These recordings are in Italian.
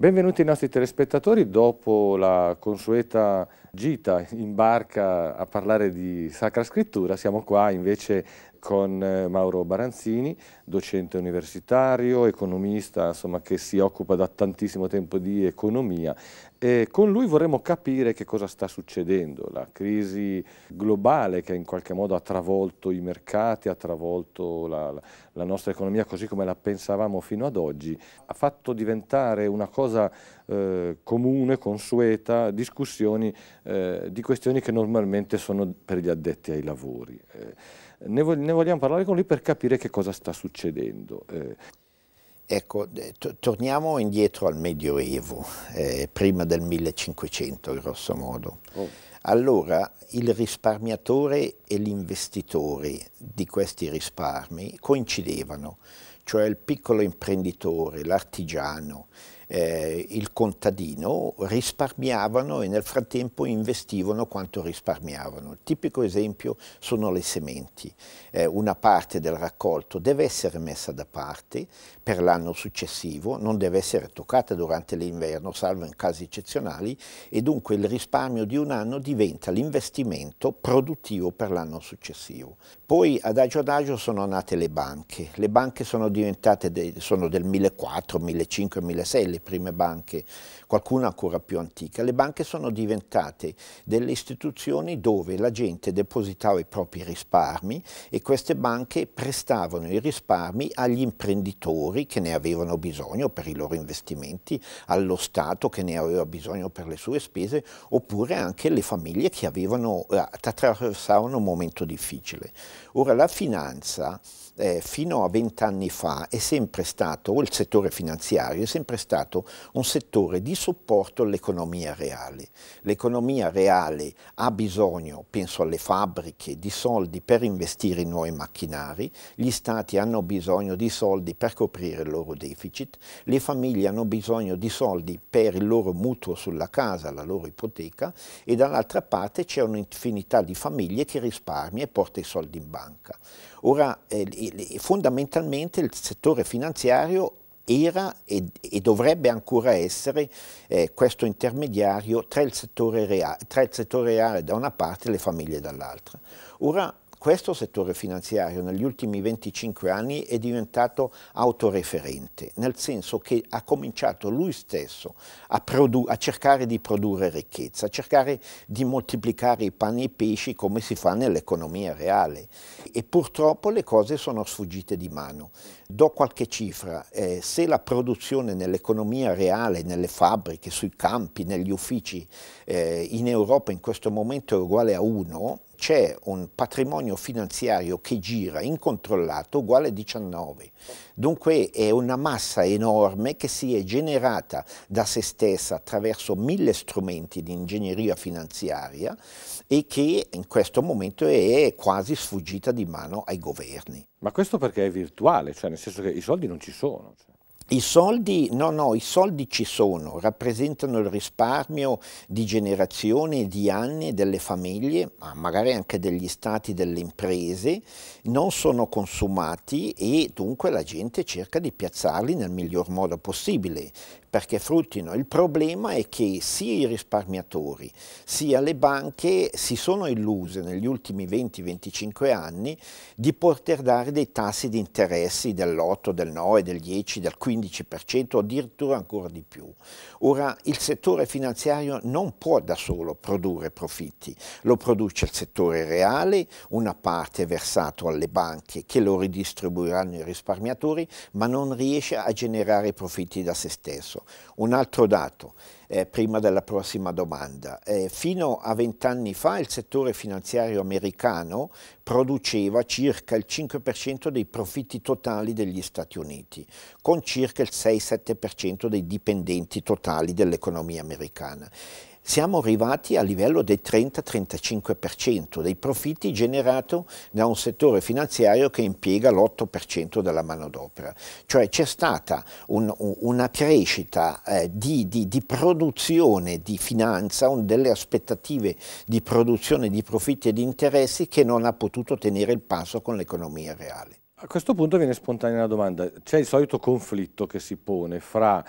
Benvenuti i nostri telespettatori dopo la consueta gita in barca a parlare di Sacra Scrittura, siamo qua invece con eh, Mauro Baranzini, docente universitario, economista, insomma, che si occupa da tantissimo tempo di economia. E con lui vorremmo capire che cosa sta succedendo, la crisi globale che in qualche modo ha travolto i mercati, ha travolto la, la nostra economia così come la pensavamo fino ad oggi, ha fatto diventare una cosa eh, comune, consueta, discussioni eh, di questioni che normalmente sono per gli addetti ai lavori. Eh, ne, vog ne, vogliamo parlare con lui per capire che cosa sta succedendo. Eh. Ecco, torniamo indietro al Medioevo, prima del 1500 grosso modo. Oh. Allora il risparmiatore e l'investitore di questi risparmi coincidevano, cioè il piccolo imprenditore, l'artigiano eh, il contadino risparmiavano e nel frattempo investivano quanto risparmiavano. Il tipico esempio sono le sementi. Eh, una parte del raccolto deve essere messa da parte per l'anno successivo, non deve essere toccata durante l'inverno, salvo in casi eccezionali, e dunque il risparmio di un anno diventa l'investimento produttivo per l'anno successivo. Poi adagio adagio sono nate le banche. Le banche sono diventate de sono del 1400, 1500, 1600, le prime banche, qualcuna ancora più antica, le banche sono diventate delle istituzioni dove la gente depositava i propri risparmi e queste banche prestavano i risparmi agli imprenditori che ne avevano bisogno per i loro investimenti, allo Stato che ne aveva bisogno per le sue spese, oppure anche alle famiglie che avevano, eh, attraversavano un momento difficile. Ora la finanza eh, fino a vent'anni fa è sempre stato, o il settore finanziario, è sempre stato un settore di supporto all'economia reale. L'economia reale ha bisogno, penso alle fabbriche, di soldi per investire in nuovi macchinari, gli stati hanno bisogno di soldi per coprire il loro deficit, le famiglie hanno bisogno di soldi per il loro mutuo sulla casa, la loro ipoteca e dall'altra parte c'è un'infinità di famiglie che risparmia e porta i soldi in banca. Ora, eh, fondamentalmente il settore finanziario era e, e, dovrebbe ancora essere eh, questo intermediario tra il, reale, tra il, settore reale da una parte e le famiglie dall'altra. Ora questo settore finanziario negli ultimi 25 anni è diventato autoreferente, nel senso che ha cominciato lui stesso a, a cercare di produrre ricchezza, a cercare di moltiplicare i panni e i pesci come si fa nell'economia reale. E purtroppo le cose sono sfuggite di mano. Do qualche cifra, eh, se la produzione nell'economia reale, nelle fabbriche, sui campi, negli uffici eh, in Europa in questo momento è uguale a 1, c'è un patrimonio finanziario che gira incontrollato uguale a 19. Dunque è una massa enorme che si è generata da se stessa attraverso mille strumenti di ingegneria finanziaria e che in questo momento è quasi sfuggita di mano ai governi. Ma questo perché è virtuale, cioè nel senso che i soldi non ci sono. Cioè. I soldi, no, no, i soldi ci sono, rappresentano il risparmio di generazioni, di anni delle famiglie, ma magari anche degli stati, delle imprese, non sono consumati e dunque la gente cerca di piazzarli nel miglior modo possibile perché fruttino. Il problema è che sia i risparmiatori sia le banche si sono illuse negli ultimi 20-25 anni di poter dare dei tassi di interessi dell'8, del 9, del 10, del 15 15% o addirittura ancora di più. Ora, il settore finanziario non può da solo produrre profitti, lo produce il settore reale, una parte è versato alle banche che lo ridistribuiranno i risparmiatori, ma non riesce a generare profitti da se stesso. Un altro dato, eh, prima della prossima domanda. Eh, fino a vent'anni fa il settore finanziario americano produceva circa il 5% dei profitti totali degli Stati Uniti, con circa il 6-7% dei dipendenti totali dell'economia americana siamo arrivati al livello del 30-35% dei profitti generati da un settore finanziario che impiega l'8% della manodopera. Cioè c'è stata un, una crescita eh, di, di, di, produzione di finanza, delle aspettative di produzione di profitti e di interessi che non ha potuto tenere il passo con l'economia reale. A questo punto viene spontanea la domanda, c'è il solito conflitto che si pone fra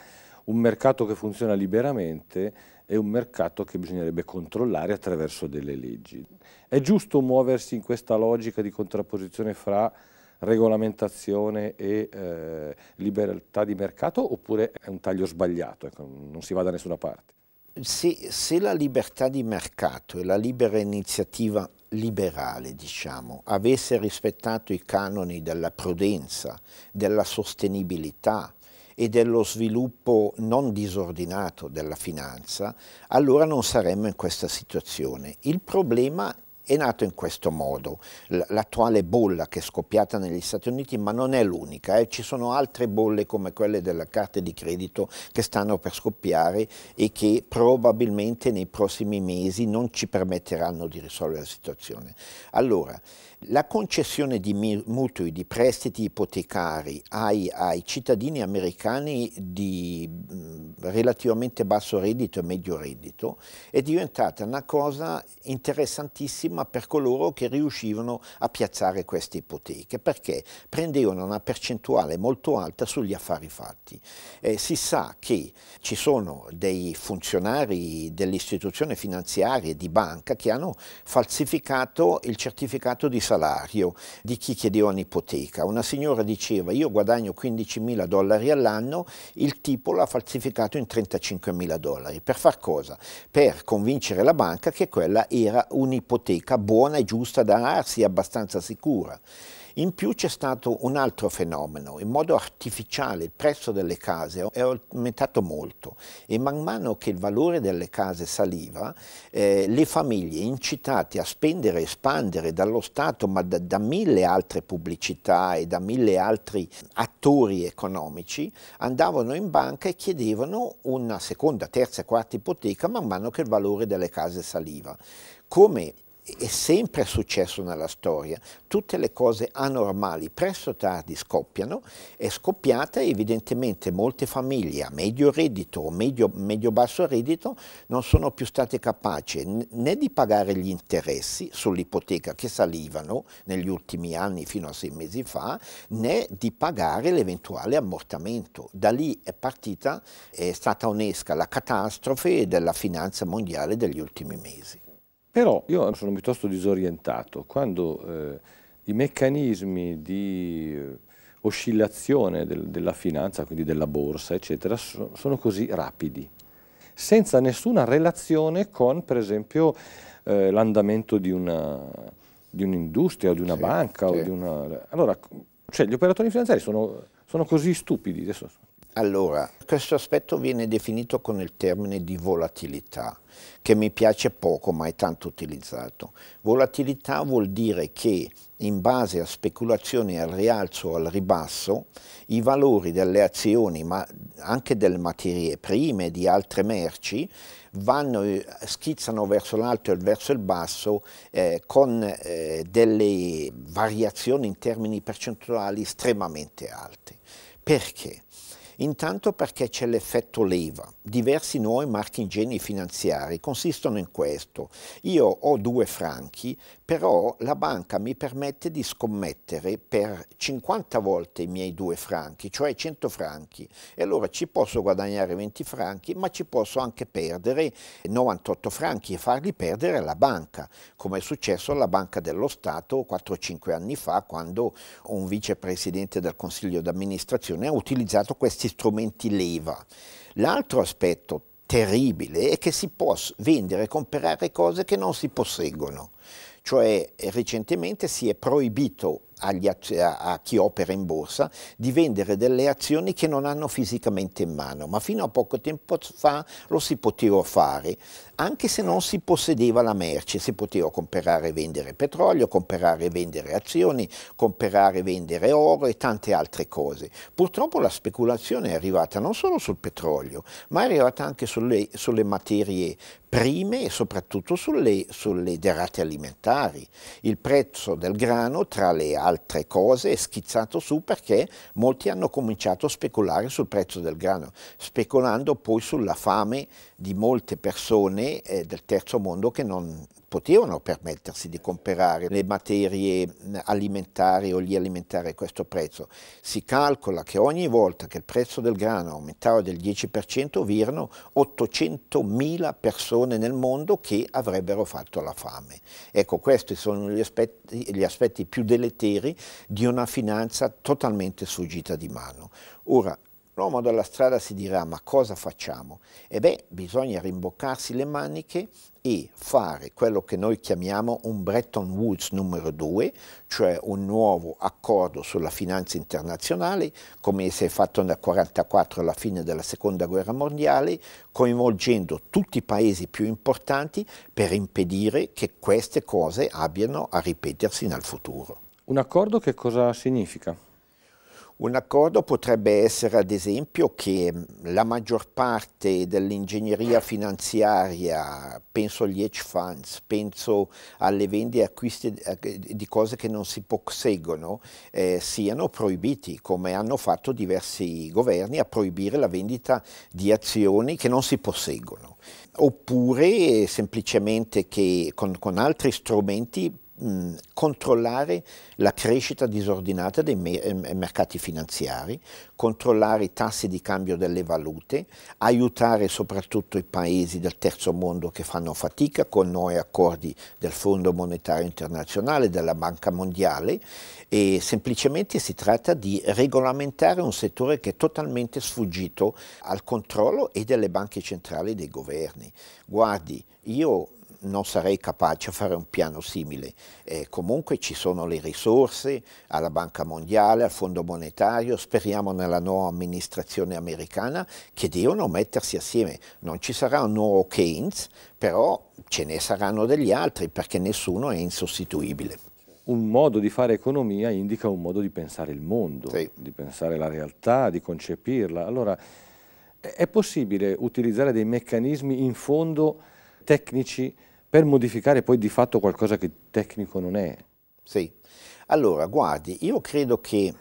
un mercato che funziona liberamente è un mercato che bisognerebbe controllare attraverso delle leggi. È giusto muoversi in questa logica di contrapposizione fra regolamentazione e eh, libertà di mercato oppure è un taglio sbagliato, ecco, non si va da nessuna parte? Se, se, la libertà di mercato e la libera iniziativa liberale, diciamo, avesse rispettato i canoni della prudenza, della sostenibilità, e dello sviluppo non disordinato della finanza, allora non saremmo in questa situazione. Il problema è nato in questo modo. L'attuale bolla che è scoppiata negli Stati Uniti, ma non è l'unica, eh. ci sono altre bolle come quelle delle carte di credito che stanno per scoppiare e che probabilmente nei prossimi mesi non ci permetteranno di risolvere la situazione. Allora, la concessione di mutui, di prestiti ipotecari ai, ai cittadini americani di relativamente basso reddito e medio reddito è diventata una cosa interessantissima problema per coloro che riuscivano a piazzare queste ipoteche, perché prendevano una percentuale molto alta sugli affari fatti. Eh, si sa che ci sono dei funzionari dell'istituzione finanziaria e di banca che hanno falsificato il certificato di salario di chi chiedeva un'ipoteca. Una signora diceva io guadagno 15.000 dollari all'anno, il tipo l'ha falsificato in 35.000 dollari. Per far cosa? Per convincere la banca che quella era un'ipoteca politica buona e giusta da darsi, abbastanza sicura. In più c'è stato un altro fenomeno, in modo artificiale il prezzo delle case è aumentato molto e man mano che il valore delle case saliva, eh, le famiglie incitate a spendere e espandere dallo Stato, ma da, da mille altre pubblicità e da mille altri attori economici, andavano in banca e chiedevano una seconda, terza, quarta ipoteca man mano che il valore delle case saliva. Come è sempre successo nella storia, tutte le cose anormali presto o tardi scoppiano, è scoppiata evidentemente molte famiglie a medio reddito o medio-basso reddito non sono più state capaci né di pagare gli interessi sull'ipoteca che salivano negli ultimi anni fino a sei mesi fa, né di pagare l'eventuale ammortamento. Da lì è partita, è stata onesca la catastrofe della finanza mondiale degli ultimi mesi. Però io sono piuttosto disorientato quando eh, i meccanismi di oscillazione del, della finanza, quindi della borsa, eccetera, so, sono così rapidi, senza nessuna relazione con, per esempio, eh, l'andamento di un'industria o di una sì, banca. Sì. Di una... Allora, cioè, gli operatori finanziari sono, sono così stupidi, adesso allora, questo aspetto viene definito con il termine di volatilità, che mi piace poco ma è tanto utilizzato. Volatilità vuol dire che in base a speculazioni al rialzo o al ribasso, i valori delle azioni, ma anche delle materie prime e di altre merci, vanno, eh, schizzano verso l'alto e verso il basso eh, con eh, delle variazioni in termini percentuali estremamente alte. Perché? Intanto perché c'è l'effetto leva. Diversi nuovi marchi ingegni finanziari consistono in questo. Io ho due franchi, però la banca mi permette di scommettere per 50 volte i miei due franchi, cioè 100 franchi. E allora ci posso guadagnare 20 franchi, ma ci posso anche perdere 98 franchi e farli perdere alla banca, come è successo alla Banca dello Stato 4-5 anni fa, quando un vicepresidente del Consiglio d'amministrazione ha utilizzato questi questi strumenti leva. L'altro aspetto terribile è che si può vendere e comprare cose che non si posseggono. Cioè recentemente si è proibito agli, a, a, chi opera in borsa di vendere delle azioni che non hanno fisicamente in mano, ma fino a poco tempo fa lo si poteva fare anche se non si possedeva la merce, si poteva comprare e vendere petrolio, comprare e vendere azioni, comprare e vendere oro e tante altre cose. Purtroppo la speculazione è arrivata non solo sul petrolio, ma è arrivata anche sulle, sulle materie prime e soprattutto sulle, sulle, derrate alimentari. Il prezzo del grano, tra le altre cose, è schizzato su perché molti hanno cominciato a speculare sul prezzo del grano, speculando poi sulla fame di molte persone eh, del terzo mondo che non potevano permettersi di comprare le materie mm, alimentari o gli alimentari a questo prezzo. Si calcola che ogni volta che il prezzo del grano aumentava del 10% vi erano 800.000 persone nel mondo che avrebbero fatto la fame. Ecco, questi sono gli aspetti, gli aspetti più deleteri di una finanza totalmente sfuggita di mano. Ora, L'uomo dalla strada si dirà ma cosa facciamo? E beh, bisogna rimboccarsi le maniche e fare quello che noi chiamiamo un Bretton Woods numero 2, cioè un nuovo accordo sulla finanza internazionale, come si è fatto nel 1944 alla fine della Seconda Guerra Mondiale, coinvolgendo tutti i paesi più importanti per impedire che queste cose abbiano a ripetersi nel futuro. Un accordo che cosa significa? Un accordo potrebbe essere ad esempio che mm, la maggior parte dell'ingegneria finanziaria, penso agli hedge funds, penso alle vendite e acquisti eh, di cose che non si posseggono, eh, siano proibiti, come hanno fatto diversi governi a proibire la vendita di azioni che non si posseggono. Oppure semplicemente che con, con altri strumenti mh, mm, controllare la crescita disordinata dei mer eh, mercati finanziari, controllare i tassi di cambio delle valute, aiutare soprattutto i paesi del terzo mondo che fanno fatica con noi accordi del Fondo Monetario Internazionale, della Banca Mondiale e semplicemente si tratta di regolamentare un settore che è totalmente sfuggito al controllo e delle banche centrali e dei governi. Guardi, io non sarei capace a fare un piano simile. Eh, comunque ci sono le risorse alla Banca Mondiale, al Fondo Monetario, speriamo nella nuova amministrazione americana che devono mettersi assieme. Non ci sarà un nuovo Keynes, però ce ne saranno degli altri perché nessuno è insostituibile. Un modo di fare economia indica un modo di pensare il mondo, sì. di pensare la realtà, di concepirla. Allora, è possibile utilizzare dei meccanismi in fondo tecnici per modificare poi di fatto qualcosa che tecnico non è. Sì. Allora, guardi, io credo che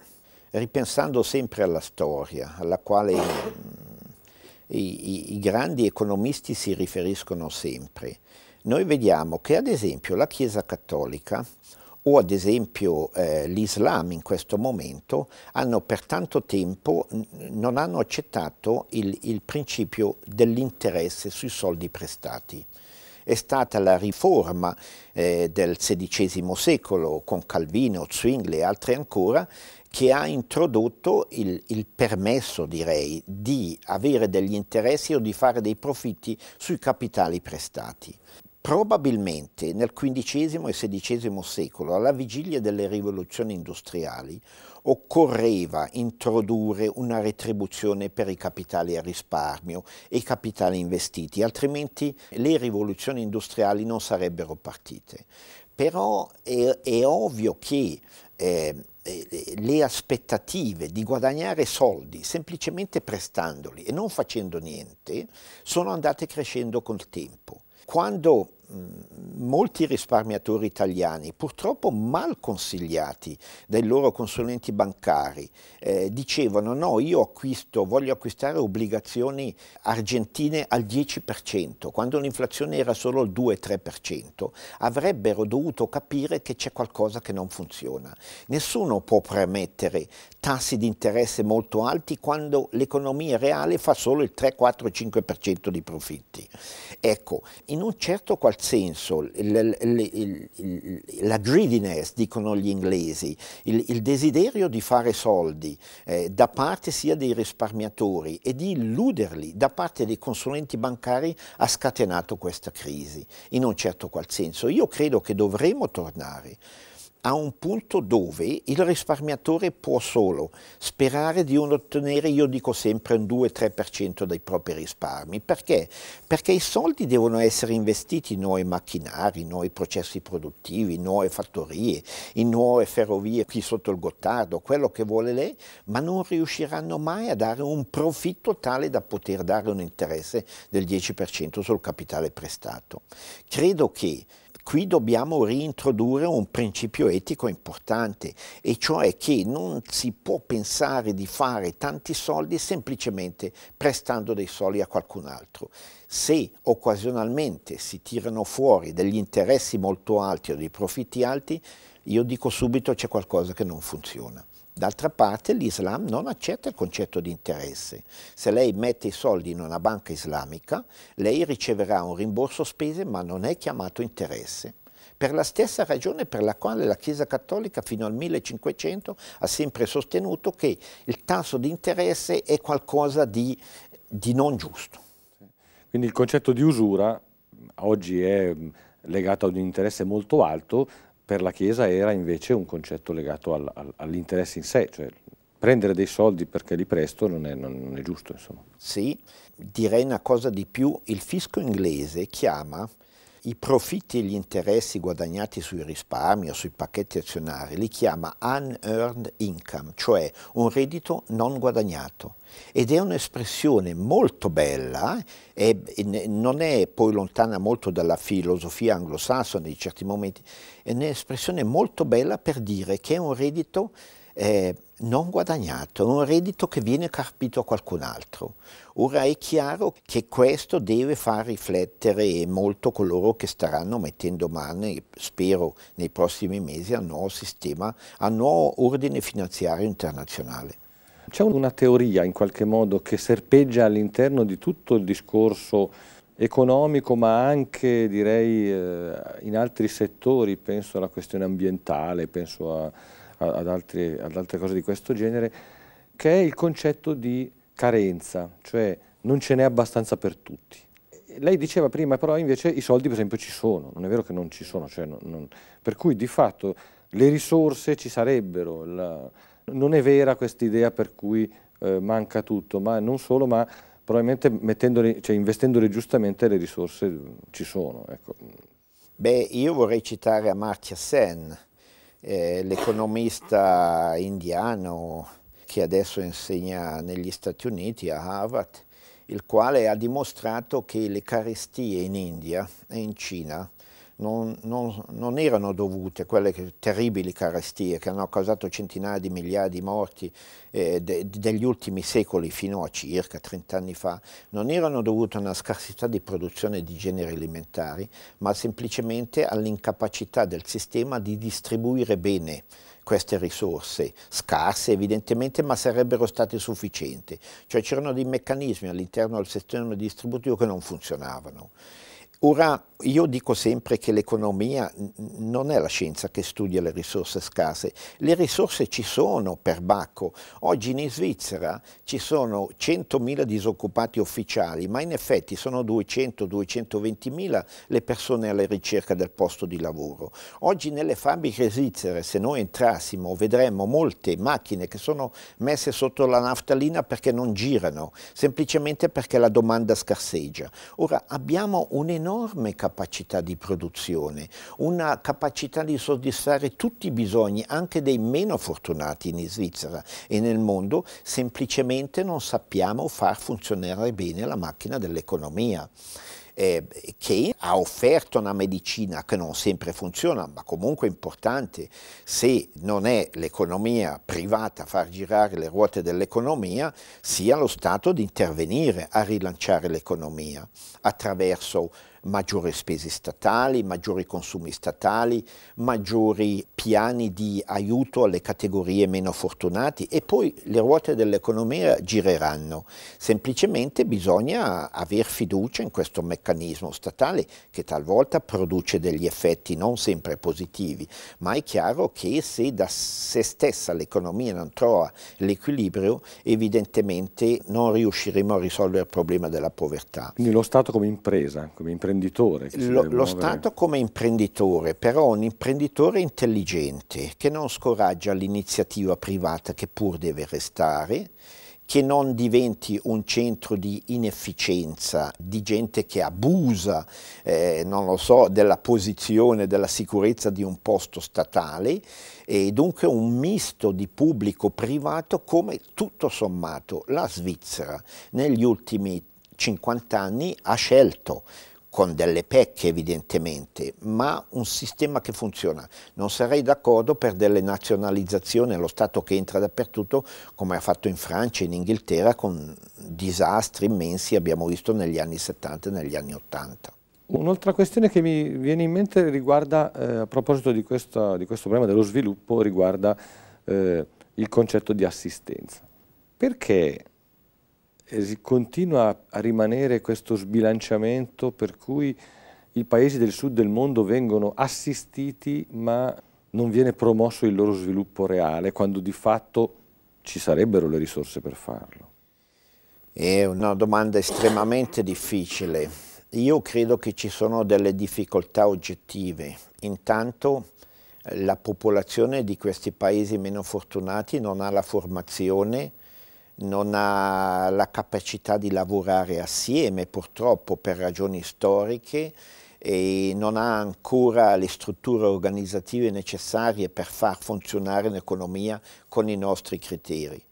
ripensando sempre alla storia, alla quale mm, i, i, i grandi economisti si riferiscono sempre, noi vediamo che ad esempio la Chiesa Cattolica o ad esempio eh, l'Islam in questo momento hanno per tanto tempo non hanno accettato il, il principio dell'interesse sui soldi prestati è stata la riforma eh, del XVI secolo con Calvino, Zwingli e altri ancora che ha introdotto il, il, permesso, direi, di avere degli interessi o di fare dei profitti sui capitali prestati. Probabilmente nel XV e XVI secolo, alla vigilia delle rivoluzioni industriali, occorreva introdurre una retribuzione per i capitali a risparmio e i capitali investiti, altrimenti le rivoluzioni industriali non sarebbero partite. Però è, è ovvio che eh, eh le aspettative di guadagnare soldi semplicemente prestandoli e non facendo niente sono andate crescendo col tempo. Quando Mm, molti risparmiatori italiani, purtroppo mal consigliati dai loro consulenti bancari, eh, dicevano no, io acquisto, voglio acquistare obbligazioni argentine al 10%, quando l'inflazione era solo il 2-3%, avrebbero dovuto capire che c'è qualcosa che non funziona. Nessuno può premettere tassi di interesse molto alti quando l'economia reale fa solo il 3-4-5% di profitti. Ecco, in un certo qualche senso, il, il, il, la greediness, dicono gli inglesi, il, desiderio di fare soldi eh, da parte sia dei risparmiatori e di illuderli da parte dei consulenti bancari ha scatenato questa crisi, in un certo qual senso. Io credo che dovremo tornare a un punto dove il risparmiatore può solo sperare di ottenere, io dico sempre, un 2-3% dei propri risparmi. Perché? Perché i soldi devono essere investiti in nuovi macchinari, in nuovi processi produttivi, in nuove fattorie, in nuove ferrovie qui sotto il Gottardo, quello che vuole lei, ma non riusciranno mai a dare un profitto tale da poter dare un interesse del 10% sul capitale prestato. Credo che qui dobbiamo reintrodurre un principio etico importante, e cioè che non si può pensare di fare tanti soldi semplicemente prestando dei soldi a qualcun altro. Se occasionalmente si tirano fuori degli interessi molto alti o dei profitti alti, io dico subito c'è qualcosa che non funziona. D'altra parte l'Islam non accetta il concetto di interesse. Se lei mette i soldi in una banca islamica, lei riceverà un rimborso spese ma non è chiamato interesse. Per la stessa ragione per la quale la Chiesa Cattolica fino al 1500 ha sempre sostenuto che il tasso di interesse è qualcosa di, di non giusto. Quindi il concetto di usura oggi è mm, legato ad un interesse molto alto, per la Chiesa era invece un concetto legato al, al, all'interesse in sé, cioè prendere dei soldi perché li presto non è, non, non è giusto. Insomma. Sì, direi una cosa di più, il fisco inglese chiama i profitti e gli interessi guadagnati sui risparmi o sui pacchetti azionari li chiama unearned income, cioè un reddito non guadagnato. Ed è un'espressione molto bella, eh, e non è poi lontana molto dalla filosofia anglosassone in certi momenti, è un'espressione molto bella per dire che è un reddito eh, non guadagnato, un reddito che viene carpito a qualcun altro. Ora è chiaro che questo deve far riflettere molto coloro che staranno mettendo mano, spero nei prossimi mesi, al nuovo sistema, al nuovo ordine finanziario internazionale. C'è una teoria in qualche modo che serpeggia all'interno di tutto il discorso economico ma anche direi eh, in altri settori, penso alla questione ambientale, penso a ad altre, ad altre cose di questo genere, che è il concetto di carenza, cioè non ce n'è abbastanza per tutti. Lei diceva prima però invece i soldi per esempio ci sono, non è vero che non ci sono, cioè non, non, per cui di fatto le risorse ci sarebbero, la, non è vera questa idea per cui eh, manca tutto, ma non solo, ma probabilmente cioè, investendole giustamente le risorse mm, ci sono. Ecco. Beh, io vorrei citare Amartya Sen, eh, l'economista indiano che adesso insegna negli Stati Uniti a Harvard, il quale ha dimostrato che le carestie in India e in Cina non, non, non, erano dovute quelle terribili carestie che hanno causato centinaia di migliaia di morti eh, de, degli ultimi secoli fino a circa 30 anni fa, non erano dovute a una scarsità di produzione di generi alimentari, ma semplicemente all'incapacità del sistema di distribuire bene queste risorse, scarse evidentemente, ma sarebbero state sufficienti. Cioè c'erano dei meccanismi all'interno del sistema distributivo che non funzionavano. Ora, io dico sempre che l'economia non è la scienza che studia le risorse scarse, le risorse ci sono per Bacco. Oggi in Svizzera ci sono 100.000 disoccupati ufficiali, ma in effetti sono 200-220.000 le persone alla ricerca del posto di lavoro. Oggi nelle fabbriche svizzere, se noi entrassimo, vedremmo molte macchine che sono messe sotto la naftalina perché non girano, semplicemente perché la domanda scarseggia. Ora, abbiamo un enorme un'enorme capacità di produzione, una capacità di soddisfare tutti i bisogni, anche dei meno fortunati in Svizzera e nel mondo, semplicemente non sappiamo far funzionare bene la macchina dell'economia eh, che ha offerto una medicina che non sempre funziona, ma comunque è importante se non è l'economia privata a far girare le ruote dell'economia, sia lo Stato di intervenire a rilanciare l'economia attraverso maggiori spese statali, maggiori consumi statali, maggiori piani di aiuto alle categorie meno fortunate e poi le ruote dell'economia gireranno. Semplicemente bisogna aver fiducia in questo meccanismo statale che talvolta produce degli effetti non sempre positivi, ma è chiaro che se da se stessa l'economia non trova l'equilibrio, evidentemente non riusciremo a risolvere il problema della povertà. Quindi lo Stato come impresa, come impresa imprenditore. Lo, lo Stato come imprenditore, però un imprenditore intelligente che non scoraggia l'iniziativa privata che pur deve restare, che non diventi un centro di inefficienza, di gente che abusa, eh, non lo so, della posizione, della sicurezza di un posto statale e dunque un misto di pubblico-privato come tutto sommato la Svizzera negli ultimi 50 anni ha scelto con delle pecche evidentemente, ma un sistema che funziona. Non sarei d'accordo per delle nazionalizzazioni, lo Stato che entra dappertutto, come ha fatto in Francia e in Inghilterra, con disastri immensi, abbiamo visto negli anni 70 e negli anni 80. Un'altra questione che mi viene in mente riguarda, eh, a proposito di, questa, di, questo problema dello sviluppo, riguarda eh, il concetto di assistenza. Perché continua a rimanere questo sbilanciamento per cui i paesi del sud del mondo vengono assistiti ma non viene promosso il loro sviluppo reale quando di fatto ci sarebbero le risorse per farlo? È una domanda estremamente difficile. Io credo che ci sono delle difficoltà oggettive. Intanto la popolazione di questi paesi meno fortunati non ha la formazione, non ha la capacità di lavorare assieme purtroppo per ragioni storiche e non ha ancora le strutture organizzative necessarie per far funzionare l'economia con i nostri criteri.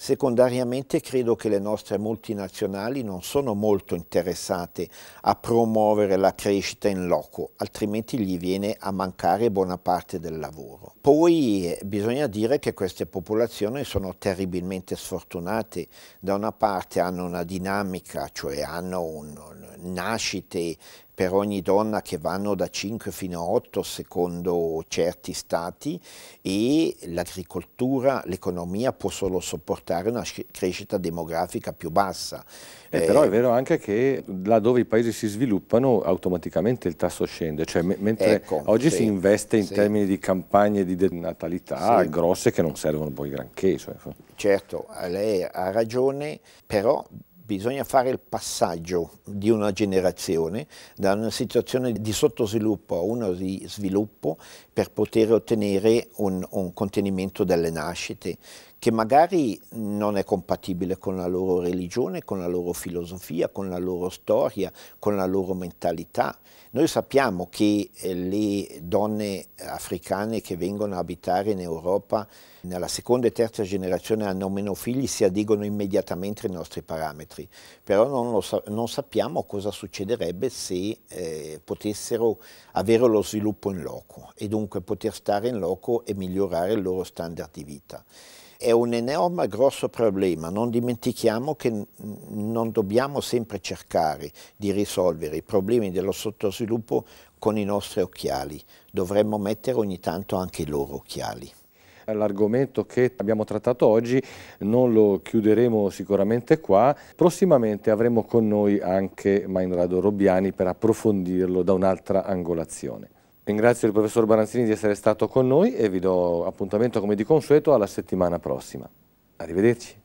Secondariamente credo che le nostre multinazionali non sono molto interessate a promuovere la crescita in loco, altrimenti gli viene a mancare buona parte del lavoro. Poi eh, bisogna dire che queste popolazioni sono terribilmente sfortunate. Da una parte hanno una dinamica, cioè hanno un, nascite per ogni donna che vanno da 5 fino a 8 secondo certi stati e l'agricoltura, l'economia può solo sopportare una crescita demografica più bassa. Eh, però è eh, vero anche che laddove i paesi si sviluppano automaticamente il tasso scende, cioè mentre ecco, oggi sì, si investe in sì. termini di campagne di denatalità sì. grosse che non servono poi granché. Cioè, certo, lei ha ragione, però bisogna fare il passaggio di una generazione da una situazione di sottosviluppo a una di sviluppo per poter ottenere un, un contenimento delle nascite che magari non è compatibile con la loro religione, con la loro filosofia, con la loro storia, con la loro mentalità. Noi sappiamo che eh, le donne africane che vengono a abitare in Europa nella seconda e terza generazione hanno meno figli si adeguano immediatamente ai nostri parametri, però non, sa non sappiamo cosa succederebbe se eh, potessero avere lo sviluppo in loco e dunque poter stare in loco e migliorare il loro standard di vita. È un enorme, grosso problema, non dimentichiamo che non dobbiamo sempre cercare di risolvere i problemi dello sottosviluppo con i nostri occhiali, dovremmo mettere ogni tanto anche i loro occhiali. L'argomento che abbiamo trattato oggi non lo chiuderemo sicuramente qua. Prossimamente avremo con noi anche Mainrado Robbiani per approfondirlo da un'altra angolazione. Ringrazio il professor Baranzini di essere stato con noi e vi do appuntamento come di consueto alla settimana prossima. Arrivederci.